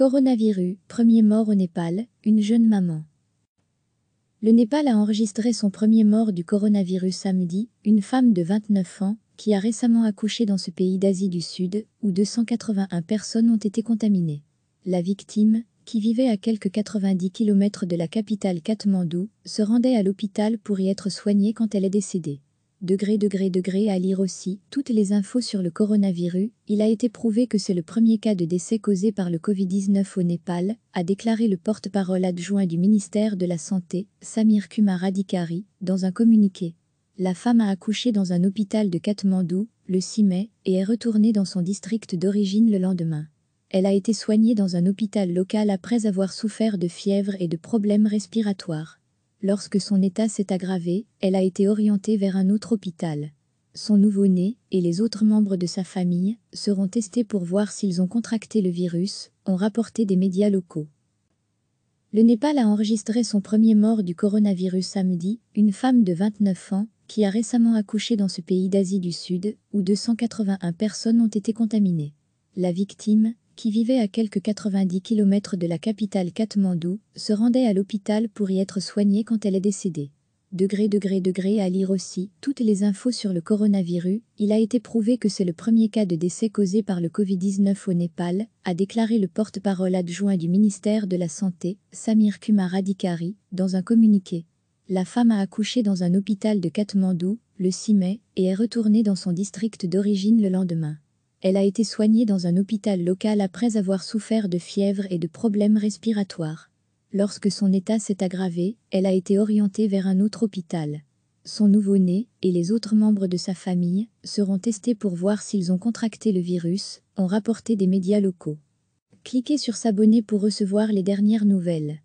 Coronavirus, premier mort au Népal, une jeune maman. Le Népal a enregistré son premier mort du coronavirus samedi, une femme de 29 ans, qui a récemment accouché dans ce pays d'Asie du Sud, où 281 personnes ont été contaminées. La victime, qui vivait à quelques 90 km de la capitale Katmandou, se rendait à l'hôpital pour y être soignée quand elle est décédée degré, degré, degré à lire aussi toutes les infos sur le coronavirus. Il a été prouvé que c'est le premier cas de décès causé par le Covid-19 au Népal, a déclaré le porte-parole adjoint du ministère de la Santé, Samir Kumar Adhikari, dans un communiqué. La femme a accouché dans un hôpital de Katmandou le 6 mai et est retournée dans son district d'origine le lendemain. Elle a été soignée dans un hôpital local après avoir souffert de fièvre et de problèmes respiratoires. Lorsque son état s'est aggravé, elle a été orientée vers un autre hôpital. Son nouveau-né et les autres membres de sa famille seront testés pour voir s'ils ont contracté le virus, ont rapporté des médias locaux. Le Népal a enregistré son premier mort du coronavirus samedi, une femme de 29 ans, qui a récemment accouché dans ce pays d'Asie du Sud, où 281 personnes ont été contaminées. La victime, qui vivait à quelques 90 km de la capitale Katmandou, se rendait à l'hôpital pour y être soignée quand elle est décédée. Degré, degré, degré à lire aussi toutes les infos sur le coronavirus, il a été prouvé que c'est le premier cas de décès causé par le Covid-19 au Népal, a déclaré le porte-parole adjoint du ministère de la Santé, Samir Kumar Adhikari, dans un communiqué. La femme a accouché dans un hôpital de Katmandou, le 6 mai, et est retournée dans son district d'origine le lendemain. Elle a été soignée dans un hôpital local après avoir souffert de fièvre et de problèmes respiratoires. Lorsque son état s'est aggravé, elle a été orientée vers un autre hôpital. Son nouveau-né et les autres membres de sa famille seront testés pour voir s'ils ont contracté le virus, ont rapporté des médias locaux. Cliquez sur s'abonner pour recevoir les dernières nouvelles.